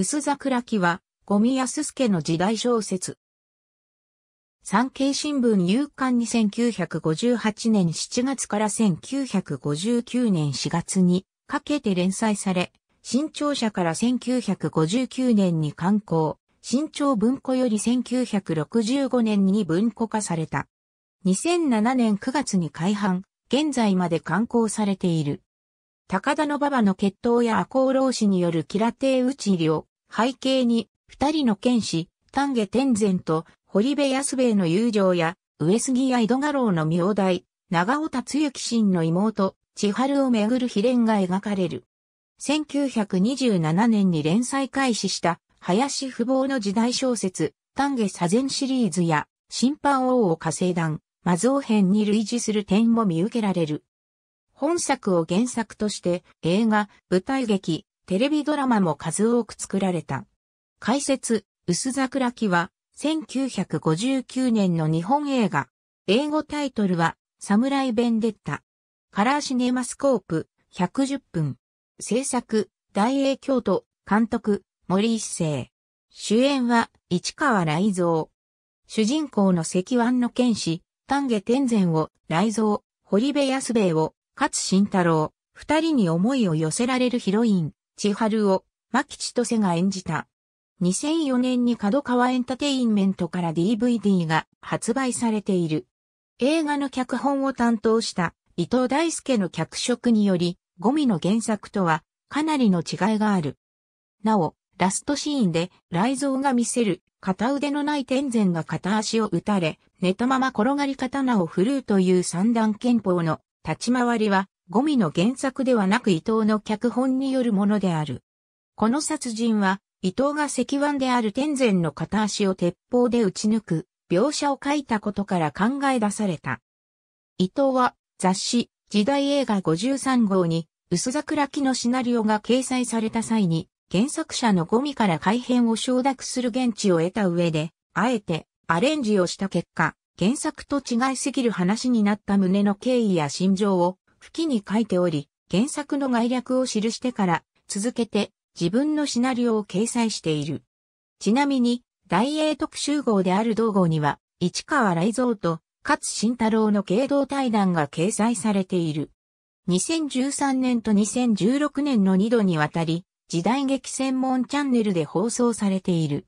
薄桜木は、ゴミ安助の時代小説。産経新聞夕刊に1958年7月から1959年4月にかけて連載され、新潮社から1959年に刊行、新潮文庫より1965年に文庫化された。2007年9月に改版、現在まで刊行されている。高田の馬場の決闘や赤穂浪士によるキラテ打ち医療、背景に、二人の剣士、丹下天然と堀部安兵衛の友情や、上杉や井戸郎の名代、長尾達之真の妹、千春をめぐる秘伝が描かれる。1927年に連載開始した、林不遇の時代小説、丹下左前シリーズや、審判王を火星団、魔像編に類似する点も見受けられる。本作を原作として、映画、舞台劇、テレビドラマも数多く作られた。解説、薄桜木は、1959年の日本映画。英語タイトルは、サムライ・ベンデッタ。カラーシネマスコープ、110分。制作、大英京都、監督、森一世。主演は、市川雷蔵。主人公の関腕の剣士、丹下天然を、雷蔵、堀部康兵衛を、勝慎太郎、二人に思いを寄せられるヒロイン、千春を、牧千歳が演じた。2004年に角川エンタテインメントから DVD が発売されている。映画の脚本を担当した伊藤大輔の脚色により、ゴミの原作とはかなりの違いがある。なお、ラストシーンで雷蔵が見せる片腕のない天然が片足を打たれ、寝たまま転がり刀を振るうという三段拳法の立ち回りはゴミの原作ではなく伊藤の脚本によるものである。この殺人は、伊藤が石腕である天然の片足を鉄砲で撃ち抜く、描写を書いたことから考え出された。伊藤は、雑誌、時代映画53号に、薄桜木のシナリオが掲載された際に、原作者のゴミから改編を承諾する現地を得た上で、あえてアレンジをした結果、原作と違いすぎる話になった胸の経緯や心情を吹きに書いており、原作の概略を記してから続けて自分のシナリオを掲載している。ちなみに、大英特集号である同号には、市川雷蔵と勝慎太郎の経道対談が掲載されている。2013年と2016年の2度にわたり、時代劇専門チャンネルで放送されている。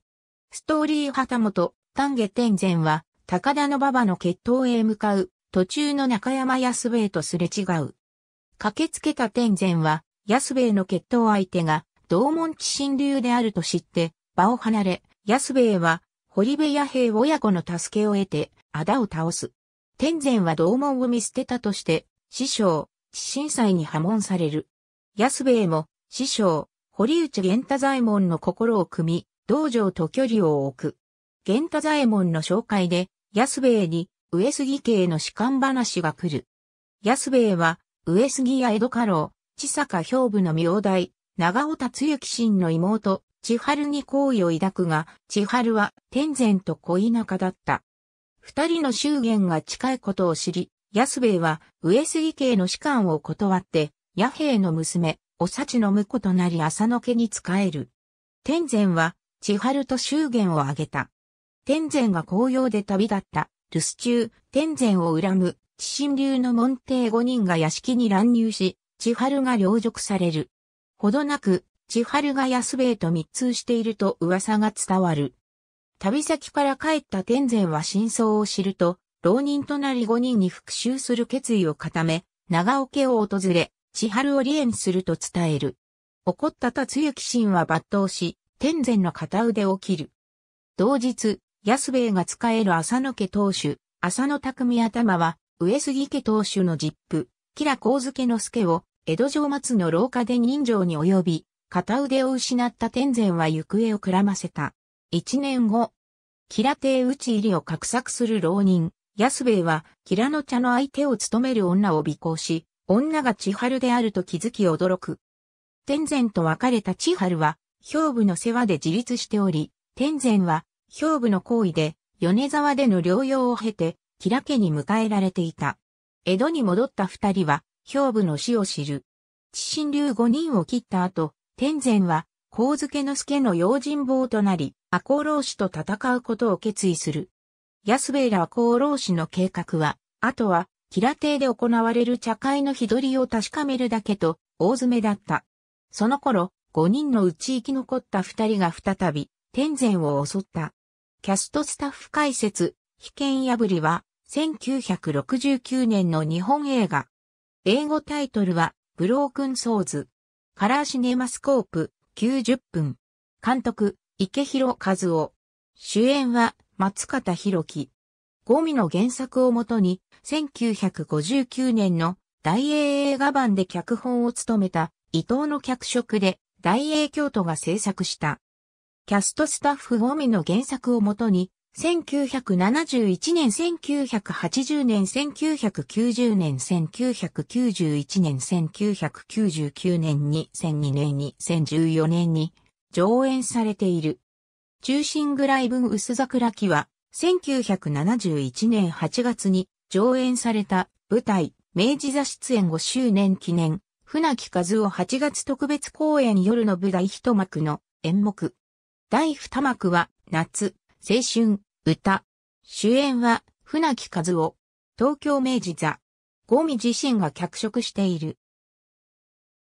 ストーリー旗本、丹下天前は、高田の馬場の決闘へ向かう途中の中山安兵衛とすれ違う。駆けつけた天前は、安兵衛の決闘相手が、同門地震流であると知って、場を離れ、安兵衛は、堀部屋兵親子の助けを得て、仇を倒す。天前は同門を見捨てたとして、師匠、地震祭に破門される。安兵衛も、師匠、堀内玄太左衛門の心を組み、道場と距離を置く。玄太左衛門の紹介で、安兵衛に、上杉家への士官話が来る。安兵衛は、上杉や江戸家老、千坂兵部の名代、長尾達之進の妹、千春に好意を抱くが、千春は天然と恋仲だった。二人の祝言が近いことを知り、安兵衛は上杉家への士官を断って、野兵の娘、お幸の婿となり浅野家に仕える。天然は、千春と祝言を挙げた。天然が紅葉で旅立った留守中、天然を恨む、地震流の門弟5人が屋敷に乱入し、千春が領辱される。ほどなく、千春が安兵衛と密通していると噂が伝わる。旅先から帰った天然は真相を知ると、浪人となり5人に復讐する決意を固め、長尾家を訪れ、千春を離縁すると伝える。怒った達行心は抜刀し、天然の片腕を切る。同日、安兵衛が使える浅野家当主、浅野匠頭は、上杉家当主の実父、吉良光介之助を、江戸城松の廊下で人情に及び、片腕を失った天然は行方をくらませた。一年後、吉良邸討ち入りを画策する浪人、安兵衛は、吉良の茶の相手を務める女を尾行し、女が千春であると気づき驚く。天然と別れた千春は、兵部の世話で自立しており、天然は兵部の行為で、米沢での療養を経て、吉良家に迎えられていた。江戸に戻った二人は、兵部の死を知る。知心流五人を切った後、天禅は、光付の助の用心棒となり、赤穂浪士と戦うことを決意する。安兵衛ら赤穂浪士の計画は、あとは、吉良邸で行われる茶会の日取りを確かめるだけと、大詰めだった。その頃、五人のうち生き残った二人が再び、天禅を襲った。キャストスタッフ解説、被験破りは、1969年の日本映画。英語タイトルは、ブロークンソーズ。カラーシネマスコープ、90分。監督、池広和夫。主演は、松方弘樹。ゴミの原作をもとに、1959年の大英映画版で脚本を務めた、伊藤の脚色で、大英京都が制作した。キャストスタッフのみの原作をもとに、1971年、1980年、1990年、1991年、1999年、2002年、に、2014年に上演されている。中心ぐらい分薄桜木は、1971年8月に上演された舞台、明治座出演5周年記念、船木和夫8月特別公演夜の舞台一幕の演目、第二幕は、夏、青春、歌。主演は、船木和夫。東京明治座。ゴミ自身が脚色している。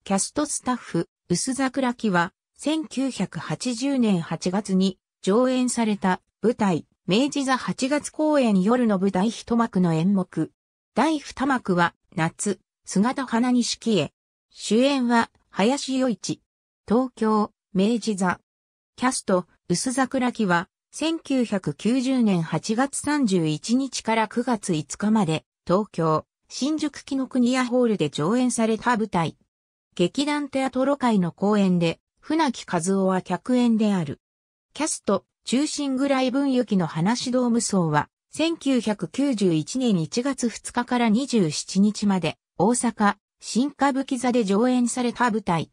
キャストスタッフ、薄桜木は、1980年8月に上演された舞台、明治座8月公演夜の舞台一幕の演目。第二幕は、夏、姿花錦へ。主演は、林与一。東京、明治座。キャスト、薄桜木は、1990年8月31日から9月5日まで、東京、新宿紀の国屋ホールで上演された舞台。劇団テアトロ会の公演で、船木和夫は客演である。キャスト、中心ぐらい分雪の話ドーム層は、1991年1月2日から27日まで、大阪、新歌舞伎座で上演された舞台。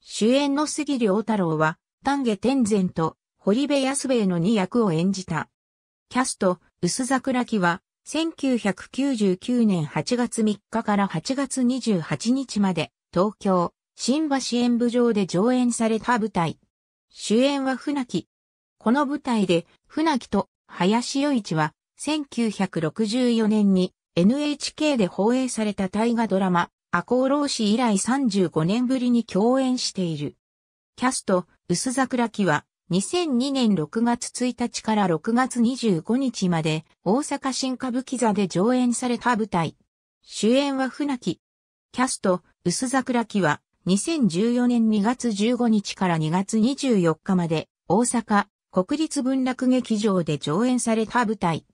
主演の杉良太郎は、丹下天然と堀部康兵衛の2役を演じた。キャスト、薄桜木は、1999年8月3日から8月28日まで、東京、新橋演舞場で上演された舞台。主演は船木。この舞台で、船木と林与一は、1964年に NHK で放映された大河ドラマ、赤穂浪士以来35年ぶりに共演している。キャスト、薄桜木は2002年6月1日から6月25日まで大阪新歌舞伎座で上演された舞台。主演は船木。キャスト、薄桜木は2014年2月15日から2月24日まで大阪国立文楽劇場で上演された舞台。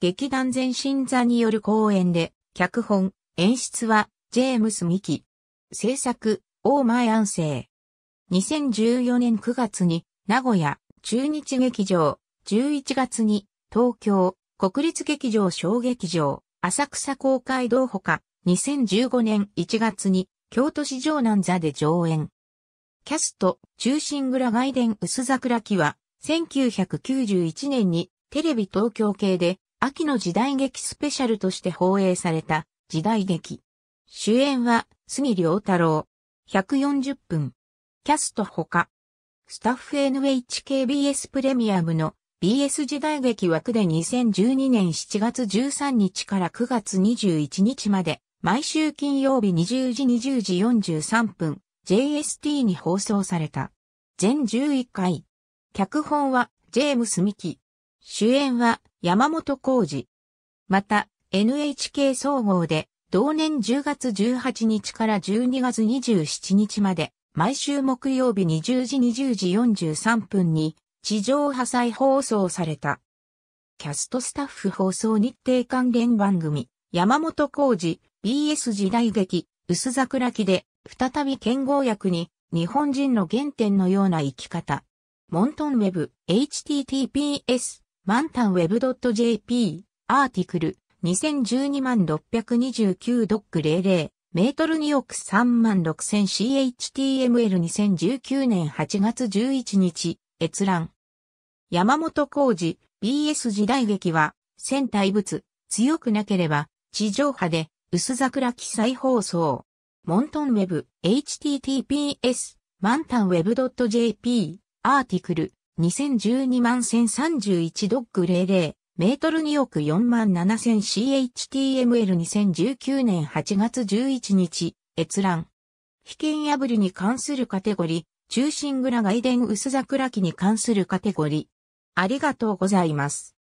劇団全新座による公演で脚本、演出はジェームス・ミキ。制作、大前安イ。2014年9月に名古屋中日劇場、11月に東京国立劇場小劇場、浅草公会堂ほか、2015年1月に京都市場南座で上演。キャスト、中心蔵外伝薄桜木は、1991年にテレビ東京系で秋の時代劇スペシャルとして放映された時代劇。主演は杉良太郎。140分。キャストほか、スタッフ NHKBS プレミアムの BS 時代劇枠で2012年7月13日から9月21日まで、毎週金曜日20時20時43分、JST に放送された。全11回。脚本は、ジェームス・ミキ。主演は、山本浩二。また、NHK 総合で、同年10月18日から12月27日まで、毎週木曜日20時20時43分に地上波再放送された。キャストスタッフ放送日程関連番組、山本浩二、BS 時代劇、薄桜木で、再び剣豪役に、日本人の原点のような生き方。モントンウェブ、https、マンタンウェブ .jp、アーティクル、2012万629ドック00。メートル2億36000 CHTML2019 年8月11日、閲覧。山本浩二 BS 時代劇は、戦隊物、強くなければ、地上波で、薄桜記載放送。モントンウェブ、https、マンタンウェブ .jp、アーティクル、2012万1031ドッグ00。メートル2億4万 7000CHTML2019 年8月11日、閲覧。被験破りに関するカテゴリー、中心蔵外伝薄桜木に関するカテゴリー。ありがとうございます。